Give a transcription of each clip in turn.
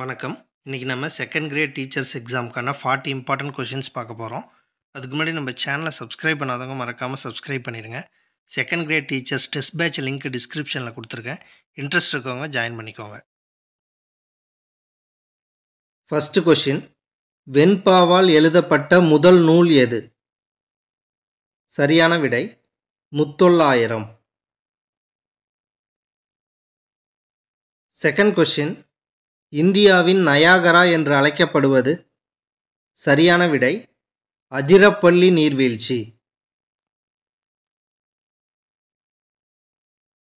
வணக்கம் இன்றைக்கி நம்ம செகண்ட் கிரேட் டீச்சர்ஸ் எக்ஸாமுக்கான ஃபார்ட்டி இம்பார்ட்டன்ட் கொஷின்ஸ் பார்க்க போகிறோம் அதுக்கு முன்னாடி நம்ம சேனலை சப்ஸ்கிரைப் பண்ணாதவங்க மறக்காமல் சப்ஸ்கிரைப் பண்ணிடுங்க second grade teachers test batch link டிஸ்கிரிப்ஷனில் கொடுத்துருக்கேன் இன்ட்ரெஸ்ட் இருக்கவங்க ஜாயின் பண்ணிக்கோங்க ஃபஸ்ட்டு கொஷின் வெண்பாவால் எழுதப்பட்ட முதல் நூல் எது சரியான விடை முத்தொள்ளாயிரம் செகண்ட் கொஷின் இந்தியாவின் நயாகரா என்று அழைக்கப்படுவது சரியான விடை அதிரப்பள்ளி நீர்வீழ்ச்சி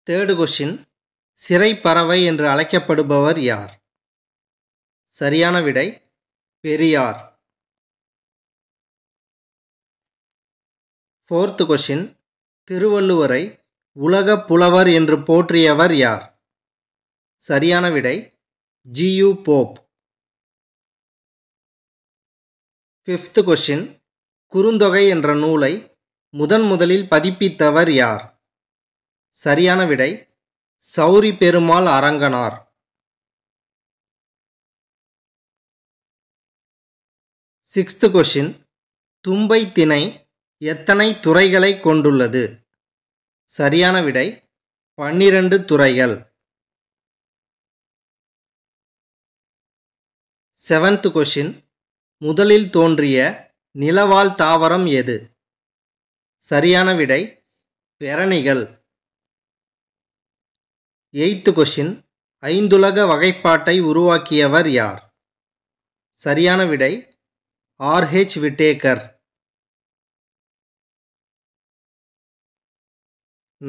தேர்டு கொஷின் சிறை பறவை என்று அழைக்கப்படுபவர் யார் சரியான விடை பெரியார் ஃபோர்த்து கொஷின் திருவள்ளுவரை உலக புலவர் என்று போற்றியவர் யார் சரியான விடை G.U. Pope. Fifth question Kurunthogai என்ற நூலை முதன் முதலில் பதிப்பித்தவர் யார் சரியான விடை சௌரி பெருமாள் அரங்கனார் சிக்ஸ்த் கொஷின் தும்பை திணை எத்தனை துறைகளை கொண்டுள்ளது சரியான விடை பன்னிரண்டு துறைகள் செவன்த் கொஷின் முதலில் தோன்றிய நிலவால் தாவரம் எது சரியான விடை பெரணிகள் எய்த்து கொஷின் ஐந்துலக வகைப்பாட்டை உருவாக்கியவர் யார் சரியான விடை R H Whitaker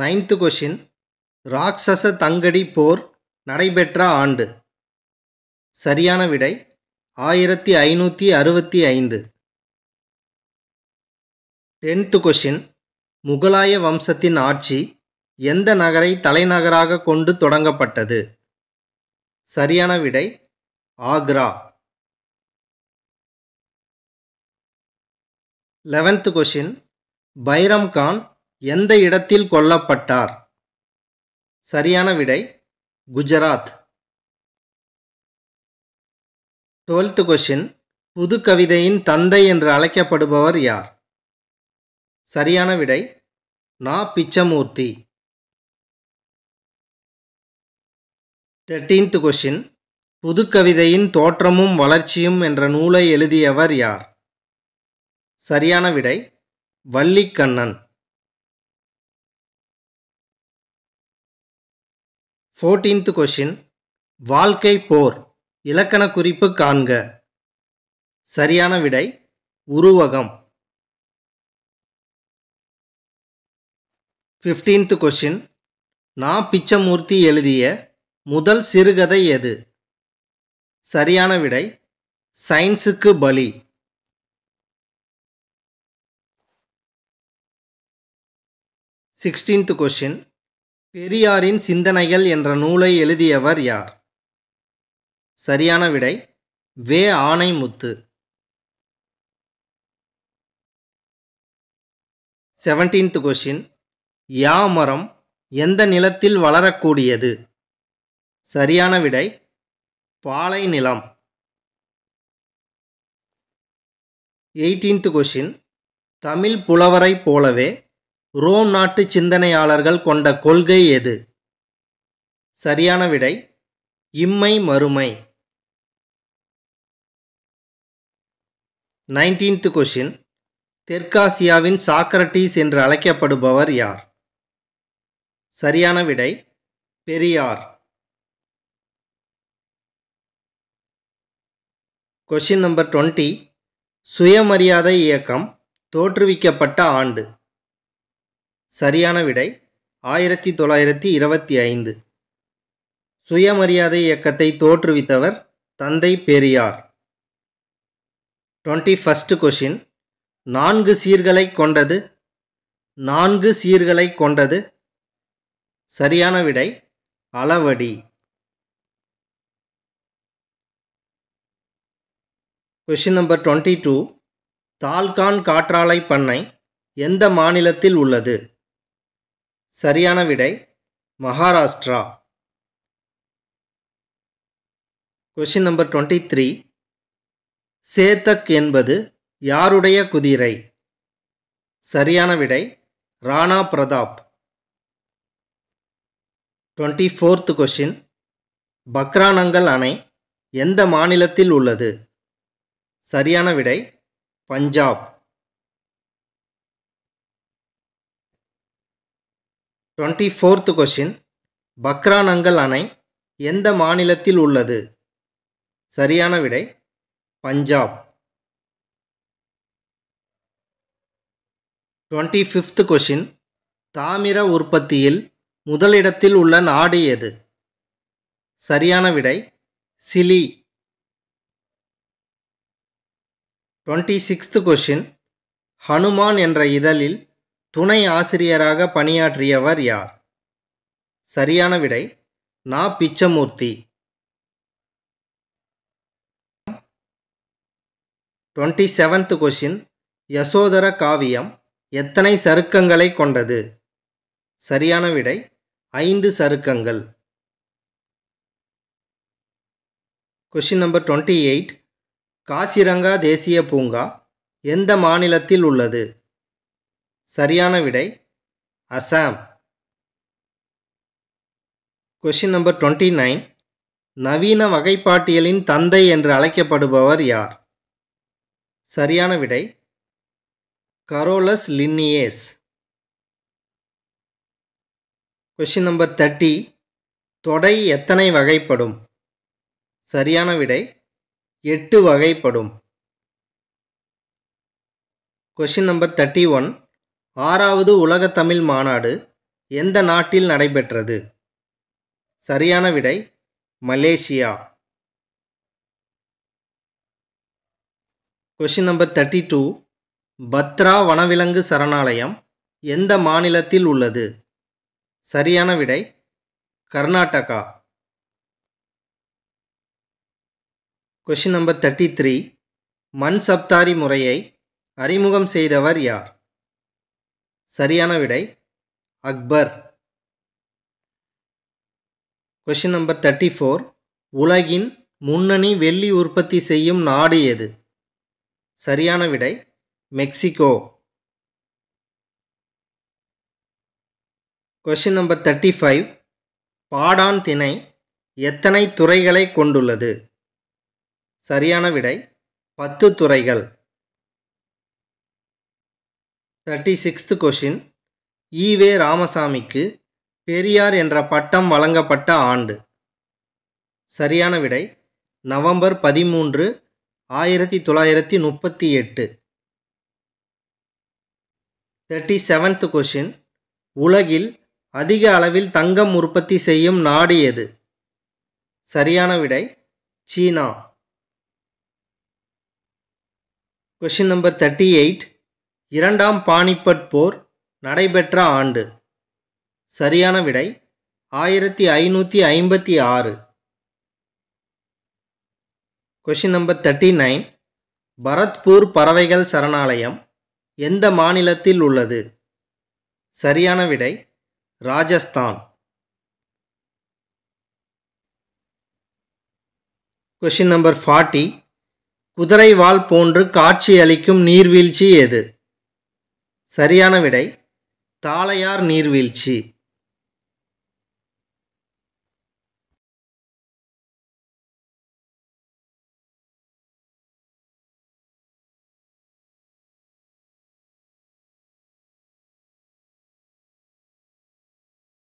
ninth question Rakshasa Tangadi போர் நடைபெற்ற ஆண்டு சரியான விடை ஆயிரத்தி ஐநூற்றி அறுபத்தி ஐந்து டென்த்து கொஷின் முகலாய வம்சத்தின் ஆட்சி எந்த நகரை தலைநகராக கொண்டு தொடங்கப்பட்டது சரியான விடை ஆக்ரா லெவன்த் கொஷின் பைரம் கான் எந்த இடத்தில் கொல்லப்பட்டார் சரியான விடை குஜராத் டுவெல்த்து கொஷின் புது கவிதையின் தந்தை என்று அழைக்கப்படுபவர் யார் சரியான விடை நா பிச்சமூர்த்தி தெர்டீன்த் கொஷின் புது கவிதையின் தோற்றமும் வளர்ச்சியும் என்ற நூலை எழுதியவர் யார் சரியான விடை வள்ளிக்கண்ணன் ஃபோர்டீன்த் கொஷின் வாழ்க்கை போர் இலக்கண குறிப்பு காண்க சரியான விடை உருவகம் ஃபிஃப்டீன்த் கொஷின் நா பிச்சமூர்த்தி எழுதிய முதல் சிறுகதை எது சரியான விடை சயின்ஸுக்கு பலி சிக்ஸ்டீன்த் கொஷின் பெரியாரின் சிந்தனைகள் என்ற நூலை எழுதியவர் யார் சரியான விடை வே ஆனைமுத்து செவன்டீன்த் கொஷின் யா மரம் எந்த நிலத்தில் வளரக்கூடியது சரியான விடை பாலை நிலம் எயிட்டீன்த் கொஷின் தமிழ் புலவரை போலவே ரோம் நாட்டு சிந்தனையாளர்கள் கொண்ட கொள்கை எது சரியான விடை இம்மை மறுமை நைன்டீன்த் கொஷின் தெற்காசியாவின் சாக்ரட்டீஸ் என்று அழைக்கப்படுபவர் யார் சரியான விடை பெரியார் கொஷின் நம்பர் டுவெண்ட்டி சுயமரியாதை இயக்கம் தோற்றுவிக்கப்பட்ட ஆண்டு சரியான விடை ஆயிரத்தி தொள்ளாயிரத்தி இருபத்தி ஐந்து சுயமரியாதை இயக்கத்தை தோற்றுவித்தவர் தந்தை பெரியார் டுவெண்ட்டி ஃபஸ்ட்டு கொஷின் நான்கு சீர்களை கொண்டது நான்கு சீர்களை கொண்டது சரியான விடை அளவடி question number twenty two Taloqan காற்றாலை பண்ணை எந்த மாநிலத்தில் உள்ளது சரியான விடை Maharashtra question number twenty three Chetak என்பது யாருடைய குதிரை சரியான விடை Rana Pratap twenty fourth question பக்ரானங்கள் அணை எந்த மாநிலத்தில் உள்ளது சரியான விடை பஞ்சாப் டுவெண்ட்டி ஃபோர்த் கொஷின் பக்ரானங்கள் அணை எந்த மாநிலத்தில் உள்ளது சரியான விடை பஞ்சாப் டுவெண்ட்டி ஃபிஃப்த் கொஷின் தாமிர உற்பத்தியில் முதலிடத்தில் உள்ள நாடு எது சரியான விடை Chile twenty sixth question Hanuman என்ற இதழில் துணை ஆசிரியராக பணியாற்றியவர் யார் சரியான விடை நா Pichamurthy twenty seventh question Yasodhara Kaviyam எத்தனை சருக்கங்களை கொண்டது சரியான விடை ஐந்து சருக்கங்கள் question number twenty eight Kaziranga தேசிய பூங்கா எந்த மாநிலத்தில் உள்ளது சரியான விடை Assam question number twenty nine நவீன வகைப்பாட்டியலின் தந்தை என்று அழைக்கப்படுபவர் யார் சரியான விடை Carolus Linnaeus question number thirty தொடை எத்தனை வகைப்படும் சரியான விடை எட்டு வகைப்படும் கொஷின் நம்பர் தேர்ட்டி ஒன் ஆறாவது உலக தமிழ் மாநாடு எந்த நாட்டில் நடைபெற்றது சரியான விடை Malaysia question number thirty two Bhadra வனவிலங்கு சரணாலயம் எந்த மாநிலத்தில் உள்ளது சரியான விடை Karnataka question number thirty three மண் சப்தாரி முறையை அறிமுகம் செய்தவர் யார் சரியான விடை Akbar question number thirty four உலகின் முன்னணி வெள்ளி உற்பத்தி செய்யும் நாடு எது சரியான விடை Mexico question number thirty five பாடான் திணை எத்தனை துறைகளை கொண்டுள்ளது சரியான விடை பத்து துறைகள் தேர்ட்டி சிக்ஸ்த் கொஷின் ஈவே ராமசாமிக்கு பெரியார் என்ற பட்டம் வழங்கப்பட்ட ஆண்டு சரியான விடை நவம்பர் பதிமூன்று ஆயிரத்தி தொள்ளாயிரத்தி முப்பத்தி எட்டு தேர்ட்டி செவன்த் கொஷின் உலகில் அதிக அளவில் தங்கம் உற்பத்தி செய்யும் நாடு எது சரியான விடை சீனா கொஷின் நம்பர் தேர்ட்டி எயிட் இரண்டாம் பானிபட் போர் நடைபெற்ற ஆண்டு சரியான விடை ஆயிரத்தி ஐநூற்றி ஐம்பத்தி ஆறு question number thirty nine Bharatpur பறவைகள் சரணாலயம் எந்த மாநிலத்தில் உள்ளது சரியான விடை ராஜஸ்தான் கொஷின் நம்பர் ஃபார்ட்டி குதிரைவால் போன்று காட்சி அளிக்கும் நீர்வீழ்ச்சி எது சரியான விடை தாளையார் நீர்வீழ்ச்சி